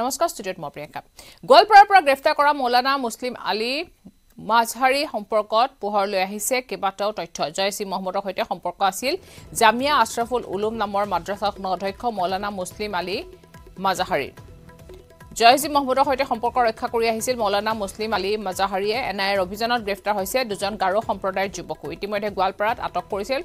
নমস্কাৰ ষ্টুডিঅ'ত মই প্ৰিয়ংকা গোৱালপাৰাৰ পৰা গ্ৰেপ্তাৰ কৰা মৌলানা মুছলিম আলী মাজহাৰী সম্পৰ্কত পোহৰলৈ আহিছে কেইবাটাও তথ্য জয়চি মহম্মদৰ সৈতে সম্পৰ্ক আছিল জামিয়া আশ্ৰফুল উলুম নামৰ মাদ্ৰাছাখনৰ অধ্যক্ষ মৌলানা মুছলিম আলী মাজাহাৰীৰ জয়জি মহম্মদৰ সৈতে সম্পৰ্ক ৰক্ষা কৰি আহিছিল মৌলানা মুছলিম আলী মাজাহাৰীয়ে এন আই এৰ অভিযানত গ্ৰেপ্তাৰ হৈছে দুজন গাৰো সম্প্ৰদায়ৰ যুৱকো ইতিমধ্যে গোৱালপাৰাত আটক কৰিছিল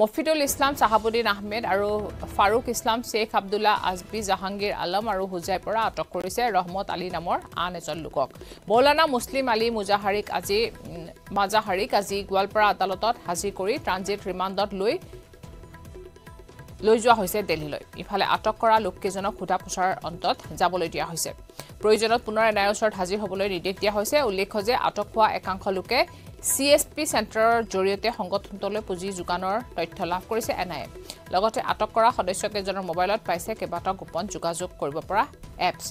মফিদুল ইছলাম চাহাবুদ্দিন আহমেদ আৰু ফাৰুক ইছলাম শ্বেখ আব্দুল্লা আজবি জাহাংগীৰ আলম আৰু হুজাইৰ পৰা আটক কৰিছে ৰহমত আলী নামৰ আন এজন লোকক মৌলানা মুছলিম আলী মুজাহাৰিক আজি মাজাহাৰিক আজি গোৱালপাৰা আদালতত হাজিৰ কৰি ট্ৰানজিট ৰিমাণ্ডত লৈ লৈ যোৱা হৈছে দিল্লীলৈ ইফালে আটক কৰা লোককেইজনক সোধা পোছাৰ অন্তত যাবলৈ দিয়া হৈছে প্ৰয়োজনত পুনৰ এন এনআইৰ ওচৰত হাজিৰ হ'বলৈ নিৰ্দেশ দিয়া হৈছে উল্লেখ্য যে আটক হোৱা একাংশ লোকে চি এছ পি চেণ্টাৰৰ জৰিয়তে সংগঠনটোলৈ পুঁজি যোগানৰ তথ্য লাভ কৰিছে এন আই এ লগতে আটক কৰা সদস্যকেইজনৰ মোবাইলত পাইছে কেইবাটাও গোপন যোগাযোগ কৰিব পৰা এপছ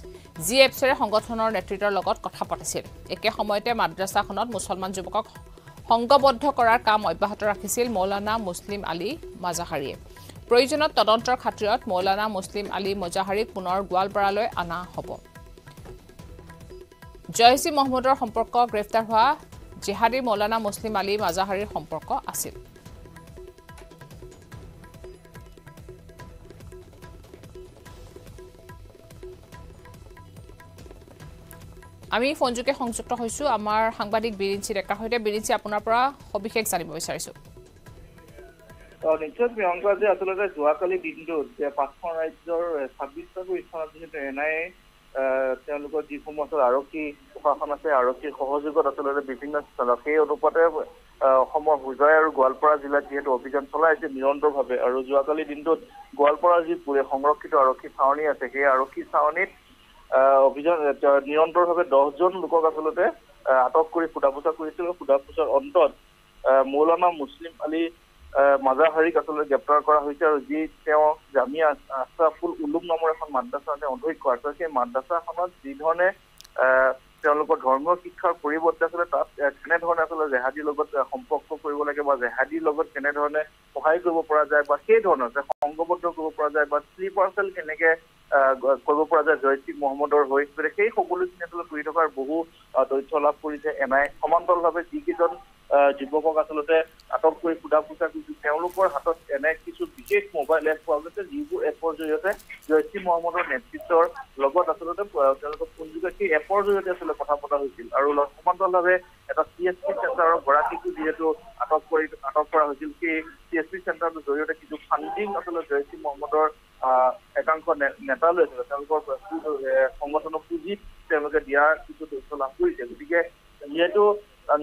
যি এপছেৰে সংগঠনৰ নেতৃত্বৰ লগত কথা পাতিছিল একে সময়তে মাদ্ৰাছাখনত মুছলমান যুৱকক সংগবদ্ধ কৰাৰ কাম অব্যাহত ৰাখিছিল মৌলানা মুছলিম আলী মাজাহাৰীয়ে প্ৰয়োজনত তদন্তৰ খাতিৰত মৌলানা মুছলিম আলী মজাহাৰীক পুনৰ গোৱালপাৰালৈ অনা হ'ব জয়চি মহম্মদৰ সম্পৰ্ক গ্ৰেপ্তাৰ হোৱা জেহাদী মৌলানা মুছলিম আলী মাজাহাৰীৰ সম্পৰ্ক আছিল আমি ফোনযোগে সংযুক্ত হৈছোঁ আমাৰ সাংবাদিক বিৰিঞ্চি ডেকাৰ সৈতে বিৰিঞ্চি আপোনাৰ পৰা সবিশেষ জানিব বিচাৰিছোঁ অঁ নিশ্চয় প্ৰিয়ংকা যে আচলতে যোৱাকালি দিনটোত পাঁচখন ৰাজ্যৰ ছাব্বিছটাকৈ স্থানত যিহেতু এন আই এ তেওঁলোকৰ যিসমূহ আচলতে আৰক্ষী প্ৰশাসন আছে আৰক্ষীৰ সহযোগত আচলতে বিভিন্ন স্থানত সেই অনুপাতে অসমৰ হোজাই আৰু গোৱালপাৰা জিলাত যিহেতু অভিযান চলাইছে নিৰন্তৰভাৱে আৰু যোৱাকালি দিনটোত গোৱালপাৰা যি সংৰক্ষিত আৰক্ষী চাৱনি আছে সেই আৰক্ষী চাৱনিত অভিযান নিৰন্তৰভাৱে দহজন লোকক আচলতে আটক কৰি সোধা পোছা কৰিছিল সোধা পোছাৰ অন্তত মৌলানা মুছলিম আলী মাজাৰ হাৰিক আচলতে গ্ৰেপ্তাৰ কৰা হৈছে আৰু যি তেওঁ জামিয়া আশ্ৰাফুল উলুম নামৰ এখন মাদ্ৰাছা তেওঁ অধ্যক্ষ আছে সেই মাদ্ৰাছাখনত যিধৰণে তেওঁলোকৰ ধৰ্মীয় শিক্ষাৰ পৰিৱৰ্তে আচলতে তাত কেনেধৰণে আচলতে জেহাদীৰ লগত সম্পৰ্ক কৰিব লাগে বা জেহাদীৰ লগত কেনেধৰণে সহায় কৰিব পৰা যায় বা সেই ধৰণৰ যে সংঘবদ্ধ কৰিব পৰা যায় বা শ্লিপাৰ্চেল কেনেকে কৰিব পৰা যায় জৈচিক মহম্মদৰ হৈ গতিকে সেই সকলোখিনি আচলতে কৰি থকাৰ বহু তথ্য লাভ কৰিছে এন এনাই সমান্তৰলভাৱে যিকেইজন যুৱকক আচলতে আটক কৰি সোধা পোছা কৰিছিল তেওঁলোকৰ হাতত এনে কিছু বিশেষ মোবাইল এপ পোৱা গৈছে যিবোৰ এপৰ জৰিয়তে জৈছ ই মহম্মদৰ নেতৃত্বৰ লগত আচলতে তেওঁলোকৰ ফোনযোগে সেই এপৰ জৰিয়তে আচলতে কথা পতা হৈছিল আৰু সমান্তৰালভাৱে এটা চি এছ পি চেণ্টাৰৰ গৰাকীকো যিহেতু আটক কৰি আটক কৰা হৈছিল সেই চি এছ পি চেণ্টাৰটোৰ জৰিয়তে কিছু ফাণ্ডিং আচলতে জৈছ ই মহম্মদৰ একাংশ নেতালৈ আছিলে তেওঁলোকৰ সংগঠনক পুঁজি তেওঁলোকে দিয়াৰ কিছু তথ্য লাভ কৰিছে গতিকে যিহেতু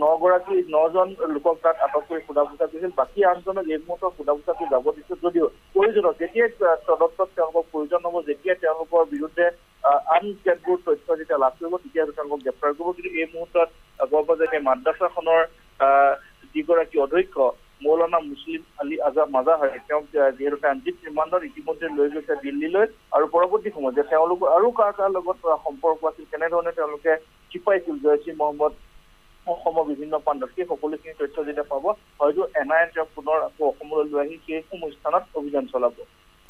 নগৰাকী নজন লোকক তাত আটক কৰি সোধা পোছা কৰিছিল বাকী আঠজনক এই মুহূৰ্তত সোধা পোছাটো যাব দিছে যদিও প্ৰয়োজনত যেতিয়াই তদন্তত তেওঁলোকক প্ৰয়োজন হ'ব যেতিয়াই তেওঁলোকৰ বিৰুদ্ধে আন কেতবোৰ তথ্য যেতিয়া লাভ কৰিব তেতিয়া তেওঁলোকক গ্ৰেপ্তাৰ কৰিব কিন্তু এই মুহূৰ্তত গম পাওঁ যে মাদ্ৰাছাখনৰ আহ যিগৰাকী অধ্যক্ষ মৌলানা মুছলিম আলী আজাদ মাজাহাৰে তেওঁক যিহেতু ৰঞ্জিত ৰিমাণ্ডত ইতিমধ্যে লৈ গৈছে দিল্লীলৈ আৰু পৰৱৰ্তী সময়ত যে তেওঁলোকৰ আৰু কাৰ কাৰ লগত সম্পৰ্ক আছিল কেনেধৰণে তেওঁলোকে চিপাইছিল জৈচ ই মহম্মদ বিভিন্ন প্ৰান্তত সেই সকলোখিনি তথ্য যেতিয়া পাব হয়তো এন আই এ তেওঁ পুনৰ আকৌ অসমলৈ লৈ আহি সেইসমূহ স্থানত অভিযান চলাব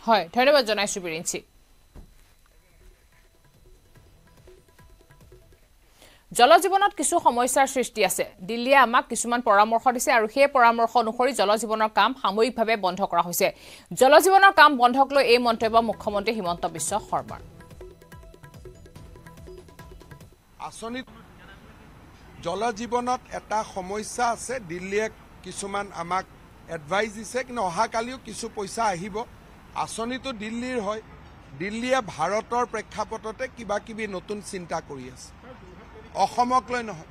হয় ধন্যবাদ জনাইছো বিৰিঞ্চি জল জীৱনত কিছু সমস্যাৰ সৃষ্টি আছে দিল্লীয়ে আমাক কিছুমান পৰামৰ্শ দিছে আৰু সেই পৰামৰ্শ অনুসৰি জল জীৱনৰ কাম সাময়িকভাৱে বন্ধ কৰা হৈছে জল জীৱনৰ কাম বন্ধক লৈ এই মন্তব্য মুখ্যমন্ত্ৰী হিমন্ত বিশ্ব শৰ্মাৰ জল জীৱনত এটা সমস্যা আছে দিল্লীয়ে কিছুমান আমাক এডভাইচ দিছে কিন্তু অহাকালিও কিছু পইচা আহিব আঁচনিটো দিল্লীৰ হয় দিল্লীয়ে ভাৰতৰ প্ৰেক্ষাপটতে কিবা কিবি নতুন চিন্তা কৰি আছে অসমক লৈ নহয়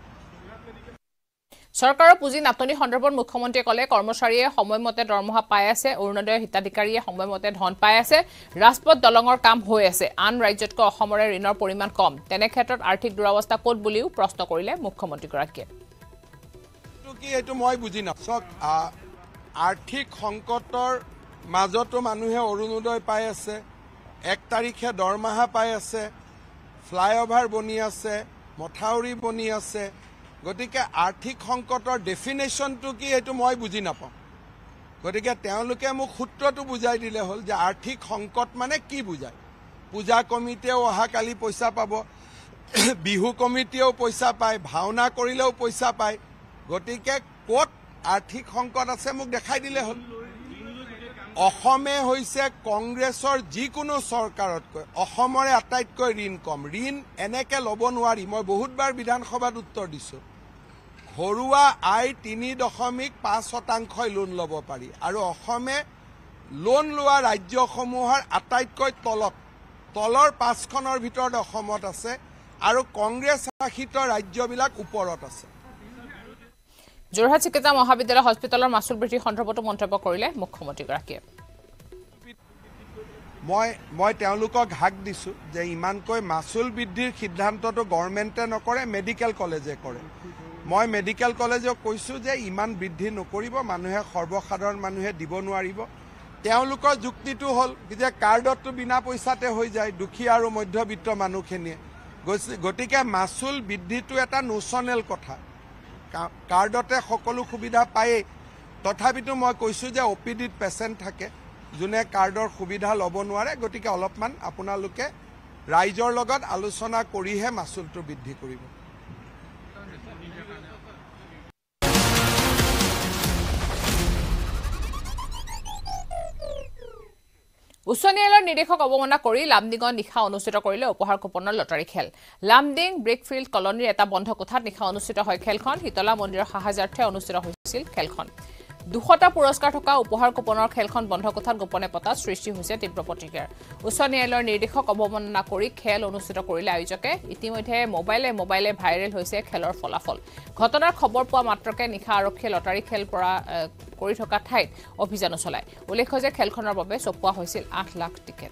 চৰকাৰৰ পুঁজি নাটনি সন্দৰ্ভত মুখ্যমন্ত্ৰীয়ে ক'লে কৰ্মচাৰীয়ে সময়মতে দৰমহা পাই আছে অৰুণোদয়ৰ হিতাধিকাৰীয়ে সময়মতে ধন পাই আছে ৰাজপথ দলঙৰ কাম হৈ আছে আন ৰাজ্যতকৈ অসমৰে ঋণৰ পৰিমাণ কম তেনে ক্ষেত্ৰত আৰ্থিক দুৰৱস্থা ক'ত বুলিও প্ৰশ্ন কৰিলে মুখ্যমন্ত্ৰীগৰাকীয়ে মই বুজি নাপাওঁ আৰ্থিক সংকটৰ মাজতো মানুহে অৰুণোদয় পাই আছে এক তাৰিখে দৰমহা পাই আছে ফ্লাইঅভাৰ বনি আছে মথাউৰি বনি আছে গতিকে আৰ্থিক সংকটৰ ডেফিনেশ্যনটো কি সেইটো মই বুজি নাপাওঁ গতিকে তেওঁলোকে মোক সূত্ৰটো বুজাই দিলে হ'ল যে আৰ্থিক সংকট মানে কি বুজায় পূজা কমিটিয়েও অহাকালি পইচা পাব বিহু কমিটিয়েও পইচা পায় ভাওনা কৰিলেও পইচা পায় গতিকে ক'ত আৰ্থিক সংকট আছে মোক দেখাই দিলে হ'ল অসমে হৈছে কংগ্ৰেছৰ যিকোনো চৰকাৰতকৈ অসমৰে আটাইতকৈ ঋণ কম ঋণ এনেকৈ ল'ব নোৱাৰি মই বহুতবাৰ বিধানসভাত উত্তৰ দিছোঁ ঘৰুৱা আই তিনি দশমিক পাঁচ শতাংশই লোন ল'ব পাৰি আৰু অসমে লোন লোৱা ৰাজ্যসমূহৰ আটাইতকৈ তলত তলৰ পাঁচখনৰ ভিতৰত অসমত আছে আৰু কংগ্ৰেছ শাসিত ৰাজ্যবিলাক ওপৰত আছে যোৰহাট চিকিৎসা মহাবিদ্যালয় হস্পিটেলৰ মাচুল বৃদ্ধি সন্দৰ্ভতো মন্তব্য কৰিলে মুখ্যমন্ত্ৰীগৰাকীয়ে মই মই তেওঁলোকক হাক দিছোঁ যে ইমানকৈ মাচুল বৃদ্ধিৰ সিদ্ধান্তটো গভৰ্ণমেণ্টে নকৰে মেডিকেল কলেজে কৰে মই মেডিকেল কলেজক কৈছোঁ যে ইমান বৃদ্ধি নকৰিব মানুহে সৰ্বসাধাৰণ মানুহে দিব নোৱাৰিব তেওঁলোকৰ যুক্তিটো হ'ল যে কাৰ্ডততো বিনা পইচাতে হৈ যায় দুখীয়া আৰু মধ্যবিত্ত মানুহখিনিয়ে গতিকে মাচুল বৃদ্ধিটো এটা নোচনেল কথা কাৰ্ডতে সকলো সুবিধা পায়েই তথাপিতো মই কৈছোঁ যে অ পি ডিত পেচেণ্ট থাকে যোনে কাৰ্ডৰ সুবিধা ল'ব নোৱাৰে গতিকে অলপমান আপোনালোকে ৰাইজৰ লগত আলোচনা কৰিহে মাচুলটো বৃদ্ধি কৰিব উচ্চ ন্যায়ালয়ৰ নিৰ্দেশক অৱমাননা কৰি লামডিঙত নিশা অনুষ্ঠিত কৰিলে উপহাৰ কুপনৰ লটাৰী খেল লামডিং ব্ৰেকফিল্ড কলনীৰ এটা বন্ধ কোঠাত নিশা অনুষ্ঠিত হয় খেলখন শীতলা মন্দিৰৰ সাহায্যাৰ্থে অনুষ্ঠিত হৈছিল খেলখন দুশটা পুৰস্কাৰ থকা উপহাৰ কোপনৰ খেলখন বন্ধ কথাত গোপনে পতাৰ সৃষ্টি হৈছে তীব্ৰ প্ৰতিক্ৰিয়া উচ্চ ন্যায়ালয়ৰ নিৰ্দেশক অৱমাননা কৰি খেল অনুষ্ঠিত কৰিলে আয়োজকে ইতিমধ্যে মোবাইলে মোবাইলে ভাইৰেল হৈছে খেলৰ ফলাফল ঘটনাৰ খবৰ পোৱা মাত্ৰকে নিশা আৰক্ষীয়ে লটাৰী খেল পৰা কৰি থকা ঠাইত অভিযানো চলায় উল্লেখ্য যে খেলখনৰ বাবে চপোৱা হৈছিল আঠ লাখ টিকেট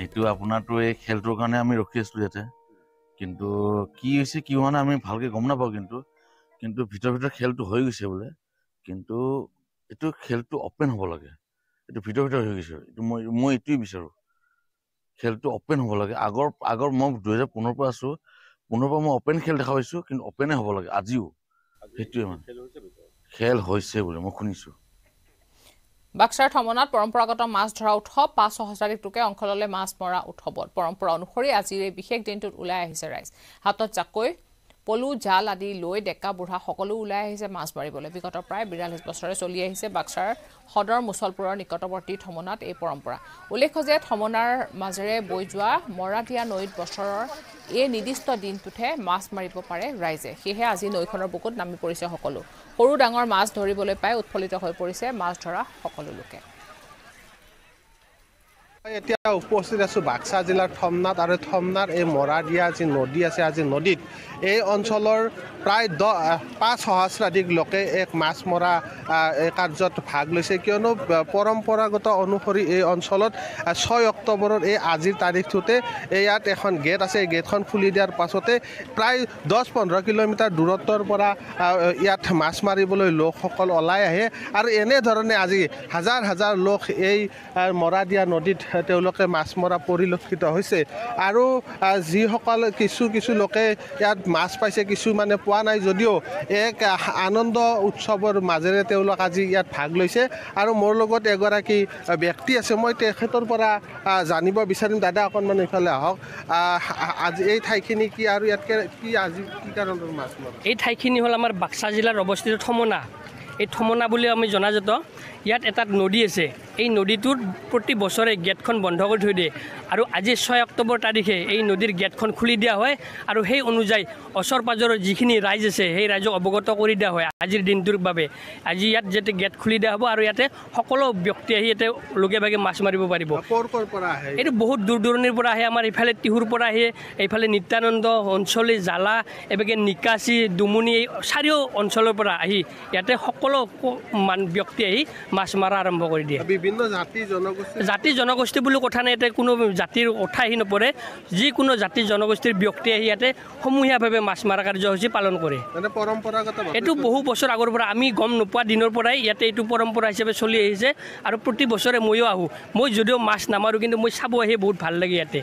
এইটো আপোনাৰতো এই খেলটোৰ কাৰণে আমি ৰখি আছিলোঁ ইয়াতে কিন্তু কি হৈছে কি হোৱা আমি ভালকৈ গম নাপাওঁ কিন্তু কিন্তু ভিতৰ ভিতৰত খেলটো হৈ গৈছে বোলে কিন্তু এইটো খেলটো অপেন হ'ব লাগে এইটো ভিতৰ ভিতৰত হৈ গৈছে এইটো মই মই এইটোৱেই বিচাৰোঁ খেলটো অপেন হ'ব লাগে আগৰ আগৰ মই দুহেজাৰ পোন্ধৰ পৰা আছোঁ পোন্ধৰ পৰা মই অপেন খেল দেখা পাইছোঁ কিন্তু অপেনে হ'ব লাগে আজিও সেইটোৱে মানে খেল হৈছে বোলে মই শুনিছোঁ বাক্সাৰ থমনাত পৰম্পৰাগত মাছ ধৰা উৎসৱ পাঁচ সহস্ৰাধিকটোকে অংশ ল'লে মাছ মৰা উৎসৱত পৰম্পৰা অনুসৰি আজিৰ এই বিশেষ দিনটোত ওলাই আহিছে ৰাইজ হাতত জাকৈ পলু জাল আদি লৈ ডেকা বুঢ়া সকলো ওলাই আহিছে মাছ মাৰিবলৈ বিগত প্ৰায় বিৰাল্লিছ বছৰে চলি আহিছে বাক্সাৰ সদৰ মুছলপুৰৰ নিকটৱৰ্তী থমনাত এই পৰম্পৰা উল্লেখ্য যে থমনাৰ মাজেৰে বৈ যোৱা দিয়া নৈত বছৰৰ এই নিৰ্দিষ্ট দিনটোতহে মাছ মাৰিব পাৰে ৰাইজে সেয়েহে আজি নৈখনৰ বুকুত নামি পৰিছে সকলো সৰু ডাঙৰ মাছ ধৰিবলৈ পাই উৎফুল্লিত হৈ পৰিছে মাছ ধৰা সকলো লোকে এতিয়া উপস্থিত আছোঁ বাক্সা জিলাৰ থমনাথ আৰু থমনাৰ এই মৰা দিয়া যি নদী আছে আজি নদীত এই অঞ্চলৰ প্ৰায় দহ পাঁচ সহস্ৰাধিক লোকে এক মাছ মৰা এই কাৰ্যত ভাগ লৈছে কিয়নো পৰম্পৰাগত অনুসৰি এই অঞ্চলত ছয় অক্টোবৰৰ এই আজিৰ তাৰিখটোতে ইয়াত এখন গেট আছে এই গেটখন খুলি দিয়াৰ পাছতে প্ৰায় দহ পোন্ধৰ কিলোমিটাৰ দূৰত্বৰ পৰা ইয়াত মাছ মাৰিবলৈ লোকসকল ওলাই আহে আৰু এনেধৰণে আজি হাজাৰ হাজাৰ লোক এই মৰা দিয়া নদীত তেওঁলোকে মাছ মৰা পৰিলক্ষিত হৈছে আৰু যিসকল কিছু কিছু লোকে ইয়াত মাছ পাইছে কিছুমানে পোৱা নাই যদিও এক আনন্দ উৎসৱৰ মাজেৰে তেওঁলোক আজি ইয়াত ভাগ লৈছে আৰু মোৰ লগত এগৰাকী ব্যক্তি আছে মই তেখেতৰ পৰা জানিব বিচাৰিম দাদা অকণমান এইফালে আহক আজি এই ঠাইখিনি কি আৰু ইয়াত কি আজি কি কাৰণৰ মাছ মৰা এই ঠাইখিনি হ'ল আমাৰ বাক্সা জিলাৰ অৱস্থিত থমনা এই থমনা বুলি আমি জনাজাত ইয়াত এটা নদী আছে এই নদীটোত প্ৰতি বছৰে গেটখন বন্ধ কৰি থৈ দিয়ে আৰু আজি ছয় অক্টোবৰ তাৰিখে এই নদীৰ গেটখন খুলি দিয়া হয় আৰু সেই অনুযায়ী ওচৰ পাঁজৰৰ যিখিনি ৰাইজ আছে সেই ৰাইজক অৱগত কৰি দিয়া হয় আজিৰ দিনটোৰ বাবে আজি ইয়াত যাতে গেট খুলি দিয়া হ'ব আৰু ইয়াতে সকলো ব্যক্তি আহি ইয়াতে লগে ভাগে মাছ মাৰিব পাৰিব এইটো বহুত দূৰ দূৰণিৰ পৰা আহে আমাৰ ইফালে টিহুৰ পৰা আহে এইফালে নিত্যানন্দ অঞ্চলী জ্বালা এইভাগে নিকাচি দুমুনি এই চাৰিও অঞ্চলৰ পৰা আহি ইয়াতে সকলো ব্যক্তি আহি মাছ মৰা আৰম্ভ কৰি দিয়ে বিভিন্ন জাতি জনগোষ্ঠী জাতি জনগোষ্ঠী বুলি কথা নাই ইয়াতে কোনো জাতিৰ কথা আহি নপৰে যিকোনো জাতি জনগোষ্ঠীৰ ব্যক্তি আহি ইয়াতে সমূহীয়াভাৱে মাছ মৰা কাৰ্যসূচী পালন কৰে পৰম্পৰাগত এইটো বহু বছৰ আগৰ পৰা আমি গম নোপোৱা দিনৰ পৰাই ইয়াতে এইটো পৰম্পৰা হিচাপে চলি আহিছে আৰু প্ৰতি বছৰে ময়ো আহোঁ মই যদিও মাছ নামাৰোঁ কিন্তু মই চাব আহি বহুত ভাল লাগে ইয়াতে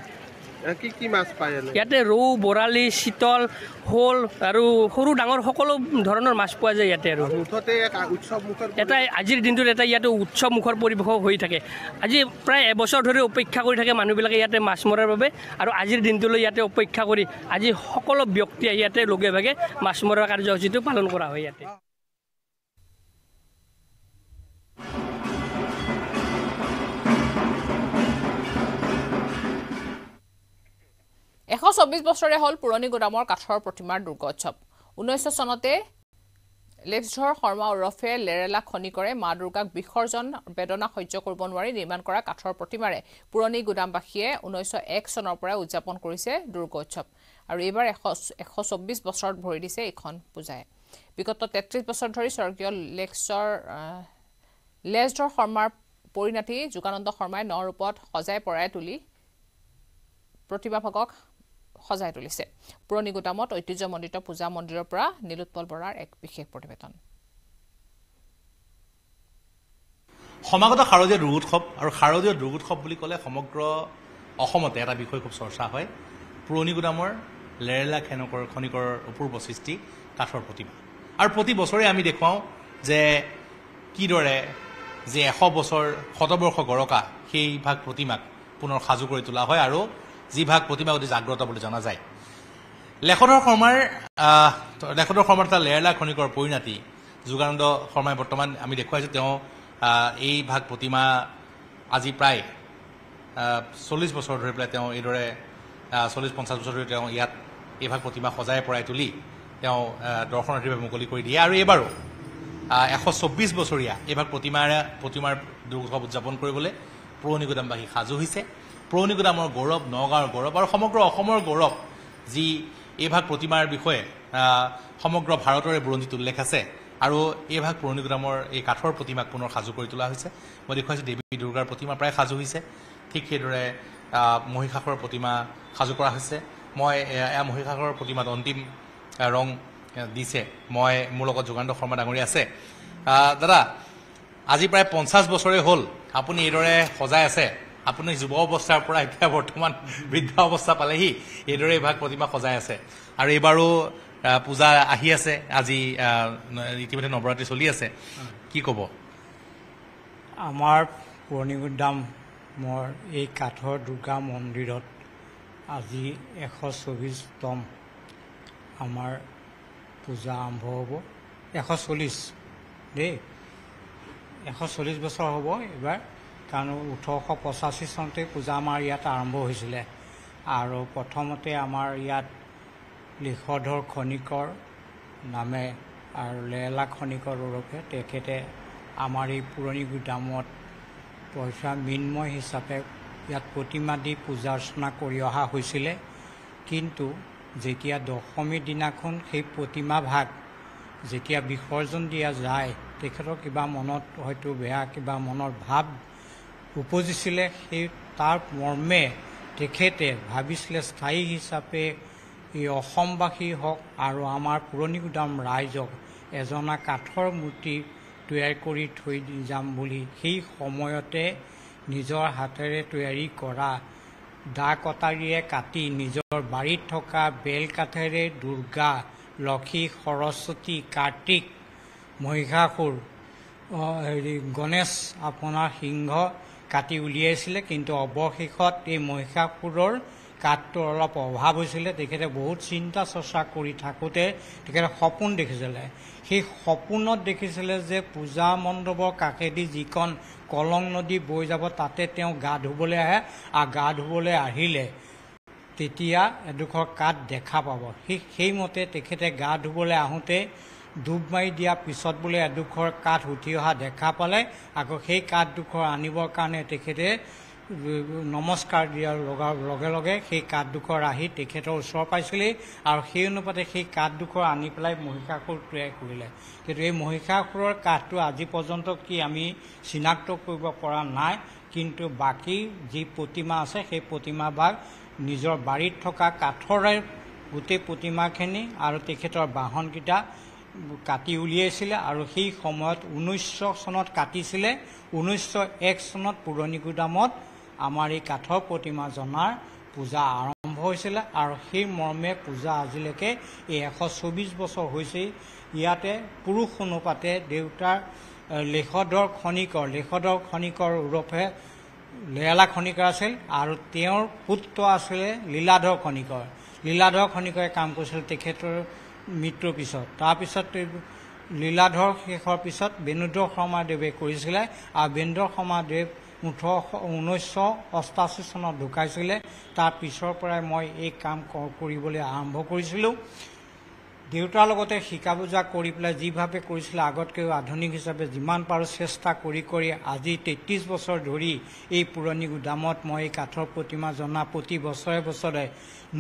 কি কি মাছ পায় ইয়াতে ৰৌ বৰালি চিতল শল আৰু সৰু ডাঙৰ সকলো ধৰণৰ মাছ পোৱা যায় ইয়াতে আৰু মুঠতে এটা আজিৰ দিনটোত এটা ইয়াতে উৎসৱ মুখৰ পৰিৱেশক হৈ থাকে আজি প্ৰায় এবছৰ ধৰি অপেক্ষা কৰি থাকে মানুহবিলাকে ইয়াতে মাছ মৰাৰ বাবে আৰু আজিৰ দিনটোলৈ ইয়াতে অপেক্ষা কৰি আজি সকলো ব্যক্তি আহি ইয়াতে লগে ভাগে মাছ মৰাৰ কাৰ্যসূচীটো পালন কৰা হয় ইয়াতে চৌব্বিছ বছৰে হ'ল পুৰণি গোদামৰ কাঠৰ প্ৰতিমাৰ দুৰ্গ উৎসৱ ঊনৈছশ চনতে লেপঝৰ শৰ্মা ওৰফে লেৰেলা খনি কৰে মা দুৰ্গাক বিসৰ্জন বেদনা সহ্য কৰিব নোৱাৰি নিৰ্মাণ কৰা কাঠৰ প্ৰতিমাৰে পুৰণি গোদামবাসীয়ে ঊনৈছশ এক চনৰ পৰা উদযাপন কৰিছে দুৰ্গ উৎসৱ আৰু এইবাৰ এশ এশ চৌব্বিছ বছৰত ভৰি দিছে এইখন পূজাই বিগত তেত্ৰিছ বছৰ ধৰি স্বৰ্গীয় লেক্সৰ লেজধৰ শৰ্মাৰ পৰিণাতি যোগানন্দ শৰ্মাই ন ৰূপত সজাই পৰাই তুলি প্ৰতিভাভাগক সজাই তুলিছে পুৰণি গোদামত ঐতিহ্যমণ্ডিত পূজা মন্দিৰৰ পৰা নীলোৎপল বৰাৰ এক বিশেষ প্ৰতিবেদন সমাগত শাৰদীয় দুৰ্গোৎসৱ আৰু শাৰদীয় দুৰ্গোৎসৱ বুলি ক'লে সমগ্ৰ অসমতে এটা বিষয় খুব চৰ্চা হয় পুৰণি গোদামৰ লেৰেলা খেনকৰ খনিকৰ অপূৰ্ব সৃষ্টি কাঠৰ প্ৰতিমা আৰু প্ৰতি বছৰে আমি দেখুৱাওঁ যে কিদৰে যে এশ বছৰ শতবৰ্ষ গৰকা সেইভাগ প্ৰতিমাক পুনৰ সাজু কৰি তোলা হয় আৰু যিভাগ প্ৰতিমা অতি জাগ্ৰত বুলি জনা যায় লেখধৰ শৰ্মাৰ লেখধৰ শৰ্মাৰ এটা লেৰলা খনিকৰ পৰিণাতি যোগানন্দ শৰ্মাই বৰ্তমান আমি দেখুৱাইছোঁ তেওঁ এই ভাগ প্ৰতিমা আজি প্ৰায় চল্লিছ বছৰ ধৰি পেলাই তেওঁ এইদৰে চল্লিছ পঞ্চাছ বছৰ ধৰি তেওঁ ইয়াত এইভাগ প্ৰতিমা সজাই পৰাই তুলি তেওঁ দৰ্শনাৰ্থীভাৱে মুকলি কৰি দিয়ে আৰু এইবাৰো এশ চৌব্বিছ বছৰীয়া এইভাগ প্ৰতিমাৰে প্ৰতিমাৰ দুৰ্গোৎসৱ উদযাপন কৰিবলৈ পুৰণি গোদামবাসী সাজু হৈছে পুৰণি গোদামৰ গৌৰৱ নগাঁৱৰ গৌৰৱ আৰু সমগ্ৰ অসমৰ গৌৰৱ যি এইভাগ প্ৰতিমাৰ বিষয়ে সমগ্ৰ ভাৰতৰে বুৰঞ্জীত উল্লেখ আছে আৰু এইভাগ পুৰণি গোদামৰ এই কাঠৰ প্ৰতিমাক পুনৰ সাজু কৰি তোলা হৈছে মই দেখুৱাইছোঁ দেৱী দুৰ্গাৰ প্ৰতিমা প্ৰায় সাজু হৈছে ঠিক সেইদৰে মহিষাসৰ প্ৰতিমা সাজু কৰা হৈছে মই এয়া মহিষাসৰ প্ৰতিমাত অন্তিম ৰং দিছে মই মোৰ লগত যোগান্ত শৰ্মা ডাঙৰীয়া আছে দাদা আজি প্ৰায় পঞ্চাছ বছৰে হ'ল আপুনি এইদৰে সজাই আছে আপুনি যুৱ অৱস্থাৰ পৰা এতিয়া বৰ্তমান বৃদ্ধা অৱস্থা পালেহি এইদৰে এইভাগ প্ৰতিমা সজাই আছে আৰু এইবাৰো পূজা আহি আছে আজি ইতিমধ্যে নৱৰাত্ৰি চলি আছে কি ক'ব আমাৰ পুৰণি গুদামৰ এই কাঠৰ দুৰ্গা মন্দিৰত আজি এশ চল্লিছতম আমাৰ পূজা আৰম্ভ হ'ব এশ চল্লিছ দেই এশ চল্লিছ বছৰ হ'ব এইবাৰ কাৰণ ওঠৰশ পঁচাশী চনতে পূজা আমাৰ ইয়াত আৰম্ভ হৈছিলে আৰু প্ৰথমতে আমাৰ ইয়াত লিখধৰ খনিকৰ নামে আৰু লেলা খনিকৰ ওৰফে তেখেতে আমাৰ এই পুৰণি গোদামত পইচা মৃন্ময় হিচাপে ইয়াত প্ৰতিমা দি পূজা অৰ্চনা কৰি অহা হৈছিলে কিন্তু যেতিয়া দশমী দিনাখন সেই প্ৰতিমা ভাগ যেতিয়া বিসৰ্জন দিয়া যায় তেখেতৰ কিবা মনত হয়তো বেয়া কিবা মনৰ ভাৱ উপজিছিলে সেই তাৰ মৰ্মে তেখেতে ভাবিছিলে স্থায়ী হিচাপে এই অসমবাসী হওক আৰু আমাৰ পুৰণি গুদাম ৰাইজক এজনা কাঠৰ মূৰ্তি তৈয়াৰ কৰি থৈ যাম বুলি সেই সময়তে নিজৰ হাতেৰে তৈয়াৰী কৰা দা কটাৰীয়ে কাটি নিজৰ বাৰীত থকা বেল কাঠেৰে দুৰ্গা লক্ষী সৰস্বতী কাৰ্তিক মহিষাসুৰ হেৰি গণেশ আপোনাৰ সিংহ কাটি উলিয়াইছিলে কিন্তু অৱশেষত এই মহিষাসুৰৰ কাঠটো অলপ অভাৱ হৈছিলে তেখেতে বহুত চিন্তা চৰ্চা কৰি থাকোঁতে তেখেতে সপোন দেখিছিলে সেই সপোনত দেখিছিলে যে পূজা মণ্ডপৰ কাষেদি যিখন কলং নদী বৈ যাব তাতে তেওঁ গা ধুবলৈ আহে আৰু গা ধুবলৈ আহিলে তেতিয়া এডোখৰ কাঠ দেখা পাব সেই সেইমতে তেখেতে গা ধুবলৈ আহোঁতে ডুব মাৰি দিয়াৰ পিছত বোলে এডোখৰ কাঠ উঠি অহা দেখা পালে আকৌ সেই কাঠডোখৰ আনিবৰ কাৰণে তেখেতে নমস্কাৰ দিয়াৰ লগাৰ লগে লগে সেই কাঠডোখৰ আহি তেখেতৰ ওচৰ পাইছিলেই আৰু সেই অনুপাতে সেই কাঠডোখৰ আনি পেলাই মহিষাসুৰ তৈয়াৰ কৰিলে কিন্তু এই মহিষাসুৰৰ কাঠটো আজি পৰ্যন্ত কি আমি চিনাক্ত কৰিব পৰা নাই কিন্তু বাকী যি প্ৰতিমা আছে সেই প্ৰতিমা নিজৰ বাৰীত থকা কাঠৰে গোটেই প্ৰতিমাখিনি আৰু তেখেতৰ বাহনকেইটা কাটি উলিয়াইছিলে আৰু সেই সময়ত ঊনৈছশ চনত কাটিছিলে ঊনৈছশ এক চনত পুৰণি গুদামত আমাৰ এই কাঠৰ প্ৰতিমা জনাৰ পূজা আৰম্ভ হৈছিলে আৰু সেই মৰ্মে পূজা আজিলৈকে এই এশ চৌব্বিছ বছৰ হৈছে ইয়াতে পুৰুষ অনুপাতে দেউতাৰ লেখধৰ খনিকৰ লেখধৰ খনিকৰ ওৰফে লেয়ালা খনিকৰ আছিল আৰু তেওঁৰ পুত্ৰ আছিলে লীলাধৰ খনিকৰ লীলাধৰ খনিকৰে কাম কৰিছিল তেখেতৰ মৃত্যুৰ পিছত তাৰপিছত লীলাধৰ শেষৰ পিছত বেণুধৰ শৰ্মাদেৱে কৰিছিলে আৰু বেণুধৰ শৰ্মাদেৱ ওঠৰশ ঊনৈছশ অষ্টাশী চনত ঢুকাইছিলে তাৰ পিছৰ পৰাই মই এই কাম কৰিবলৈ আৰম্ভ কৰিছিলোঁ দেউতাৰ লগতে শিকা বুজা কৰি পেলাই যিভাৱে কৰিছিলে আগতকৈও আধুনিক হিচাপে যিমান পাৰোঁ চেষ্টা কৰি কৰি আজি তেত্ৰিছ বছৰ ধৰি এই পুৰণি গোদামত মই এই কাঠৰ প্ৰতিমা জনা প্ৰতি বছৰে বছৰে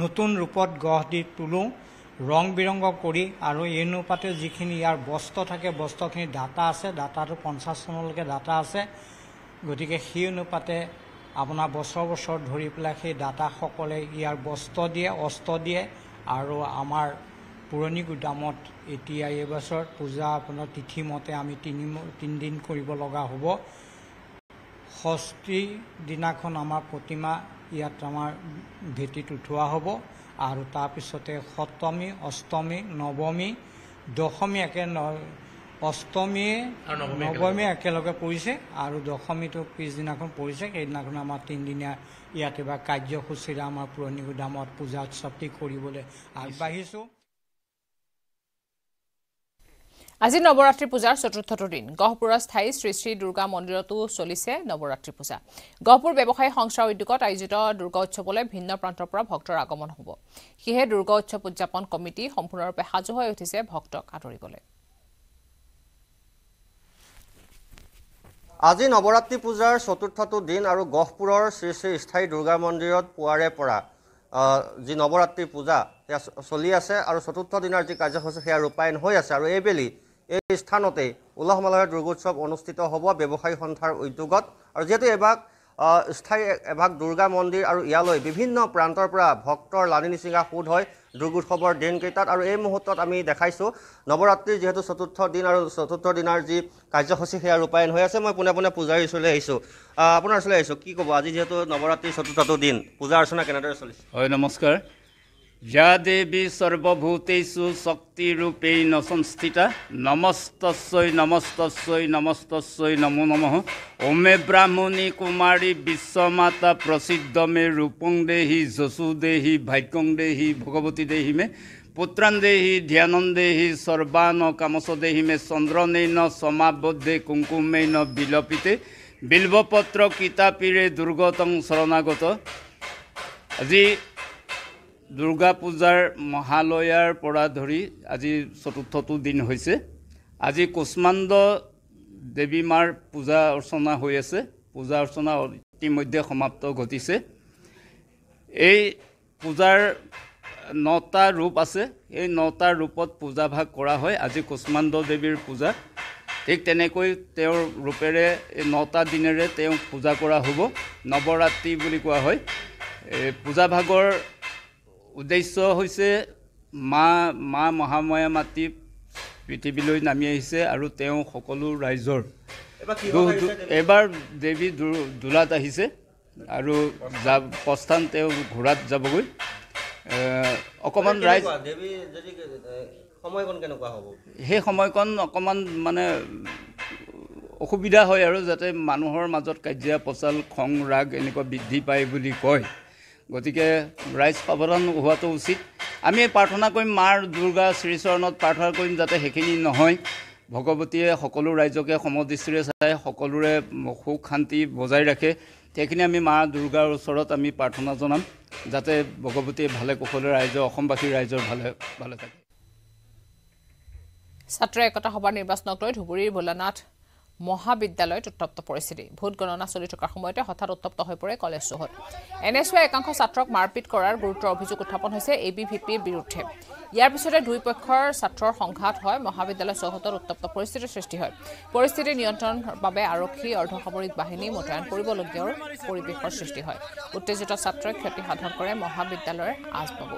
নতুন ৰূপত গঢ় দি তোলোঁ ৰং বিৰংগ কৰি আৰু এই অনুপাতে যিখিনি ইয়াৰ বস্ত্ৰ থাকে বস্ত্ৰখিনি ডাটা আছে ডাটাটো পঞ্চাছ চনলৈকে ডাটা আছে গতিকে সেই অনুপাতে আপোনাৰ বছৰ বছৰ ধৰি পেলাই সেই ডাটাসকলে ইয়াৰ বস্ত্ৰ দিয়ে অস্ত্ৰ দিয়ে আৰু আমাৰ পুৰণি গুদামত এতিয়া এইবছৰ পূজা আপোনাৰ তিথিমতে আমি তিনি তিনিদিন কৰিব লগা হ'ব ষষ্ঠী দিনাখন আমাৰ প্ৰতিমা ইয়াত আমাৰ ভেটিত উঠোৱা হ'ব আৰু তাৰপিছতে সপ্তমী অষ্টমী নৱমী দশমী একে অষ্টমীয়ে নৱমী একেলগে পৰিছে আৰু দশমীটো পিছদিনাখন পৰিছে সেইদিনাখন আমাৰ তিনিদিনীয়া ইয়াত বা কাৰ্যসূচীৰে আমাৰ পুৰণি গোদামত পূজা উৎসৱটি কৰিবলৈ আগবাঢ়িছোঁ আজি নৱৰাত্ৰি পূজাৰ চতুৰ্থটো দিন গহপুৰৰ স্থায়ী শ্ৰী শ্ৰী দুৰ্গা মন্দিৰতো চলিছে নৱৰাত্ৰি পূজা গহপুৰ ব্যৱসায়ী সংস্থাৰ উদ্যোগত আয়োজিত দুৰ্গা উৎসৱলৈ ভিন্ন প্ৰান্তৰ পৰা ভক্তৰ আগমন হ'ব সেয়েহে দুৰ্গা উৎসৱ উদযাপন কমিটি সম্পূৰ্ণৰূপে সাজু হৈ উঠিছে ভক্তক আঁতৰিবলৈ আজি নৱৰাত্ৰি পূজাৰ চতুৰ্থটো দিন আৰু গহপুৰৰ শ্ৰী শ্ৰী স্থায়ী দুৰ্গা মন্দিৰত পুৱাৰে পৰা যি নৱৰাত্ৰি পূজা সেয়া চলি আছে আৰু চতুৰ্থ দিনাৰ যি কাৰ্যসূচী সেয়া ৰূপায়ণ হৈ আছে আৰু এইবেলি এই স্থানতে উলহ মালহেৰে দুৰ্গোৎসৱ অনুষ্ঠিত হ'ব ব্যৱসায়ী সন্থাৰ উদ্যোগত আৰু যিহেতু এভাগ স্থায়ী এভাগ দুৰ্গা মন্দিৰ আৰু ইয়ালৈ বিভিন্ন প্ৰান্তৰ পৰা ভক্তৰ লানি নিচিঙা সোধ হয় দুৰ্গোৎসৱৰ দিনকেইটাত আৰু এই মুহূৰ্তত আমি দেখাইছোঁ নৱৰাত্ৰিৰ যিহেতু চতুৰ্থ দিন আৰু চতুৰ্থ দিনাৰ যি কাৰ্যসূচী সেয়া ৰূপায়ণ হৈ আছে মই পোনে পোনে পূজাৰীৰ ওচৰলৈ আহিছোঁ আপোনাৰ ওচৰলৈ আহিছোঁ কি ক'ব আজি যিহেতু নৱৰাত্ৰিৰ চতুৰ্থটো দিন পূজা অৰ্চনা কেনেদৰে চলিছে হয় নমস্কাৰ যা দেৱী সৰ্বভূতেষু শক্তিৰূপেই ন সংস্থিতা নমস্তৈ নমস্তৈ নমস্তৈ নমো নম ওমে ব্ৰাহ্মণী কুমাৰী বিশ্বমাতা প্ৰসিদ্ধ মে ৰূপং দেহি যশু দেহি ভাগ্যং দেহি ভগৱতী দেহি মে পুত্ৰান দেহি ধ্যানন দেহি সৰ্বান কামচ দেহি মে চন্দ্ৰনৈন সমাবদ্ধে কুংকুমেন বিলপিতে বিল্বপত্ৰ কিতাপীৰে দুৰ্গতং শৰণাগত আজি দুৰ্গা পূজাৰ মহালয়াৰ পৰা ধৰি আজি চতুৰ্থটো দিন হৈছে আজি কুষ্মাণ্ড দেৱী মাৰ পূজা অৰ্চনা হৈ আছে পূজা অৰ্চনা ইতিমধ্যে সমাপ্ত ঘটিছে এই পূজাৰ নটা ৰূপ আছে এই নটা ৰূপত পূজা ভাগ কৰা হয় আজি কুষ্মাণ্ড দেৱীৰ পূজা ঠিক তেনেকৈ তেওঁৰ ৰূপেৰে এই নটা দিনেৰে তেওঁক পূজা কৰা হ'ব নৱৰাত্ৰি বুলি কোৱা হয় এই পূজা ভাগৰ উদ্দেশ্য হৈছে মা মা মহাময়া মাতৃ পৃথিৱীলৈ নামি আহিছে আৰু তেওঁ সকলো ৰাইজৰ এবাৰ দেৱী দোলাত আহিছে আৰু যা প্ৰস্থান তেওঁ ঘোঁৰাত যাবগৈ অকণমান ৰাইজ সেই সময়কণ অকণমান মানে অসুবিধা হয় আৰু যাতে মানুহৰ মাজত কাজিয়া পচাল খং ৰাগ এনেকুৱা বৃদ্ধি পায় বুলি কয় গতিকে ৰাইজ সাৱধান হোৱাটো উচিত আমি প্ৰাৰ্থনা কৰিম মাৰ দুৰ্গা শ্ৰীচৰণত প্ৰাৰ্থনা কৰিম যাতে সেইখিনি নহয় ভগৱতীয়ে সকলো ৰাইজকে সমদৃষ্টিৰে চাই সকলোৰে সুখ শান্তি বজাই ৰাখে সেইখিনি আমি মা দুৰ্গাৰ ওচৰত আমি প্ৰাৰ্থনা জনাম যাতে ভগৱতীয়ে ভালে কুশলে ৰাইজৰ অসমবাসী ৰাইজৰ ভালে ভালে থাকে ছাত্ৰ একতা সভাৰ নিৰ্বাচনক লৈ ধুবুৰীৰ ভোলানাথ মহাবিদ্যালয়ত উত্তপ্ত পৰিস্থিতি ভোট গণনা চলি থকাৰ সময়তে হঠাৎ উত্তপ্ত হৈ পৰে কলেজ চৌহদ এন এছ ৱাই একাংশ ছাত্ৰক মাৰপিট কৰাৰ গুৰুতৰ অভিযোগ উত্থাপন হৈছে এ বি ভি পিৰ বিৰুদ্ধে ইয়াৰ পিছতে দুই পক্ষৰ ছাত্ৰৰ সংঘাত হয় মহাবিদ্যালয় চৌহদত উত্তপ্ত পৰিস্থিতিৰ সৃষ্টি হয় পৰিস্থিতি নিয়ন্ত্ৰণৰ বাবে আৰক্ষী অৰ্ধসামৰিক বাহিনী মোতায়ন কৰিবলগীয়াৰ পৰিৱেশৰ সৃষ্টি হয় উত্তেজিত ছাত্ৰই ক্ষতি সাধন কৰে মহাবিদ্যালয়ৰ আজমাবো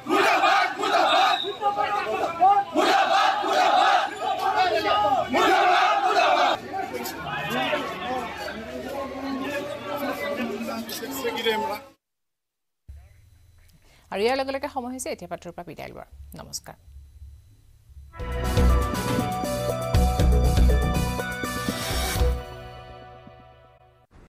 আৰু ইয়াৰ লগে লগে সময় হৈছে এতিয়া পাত্ৰৰ পৰা বিদায় লোৱাৰ নমস্কাৰ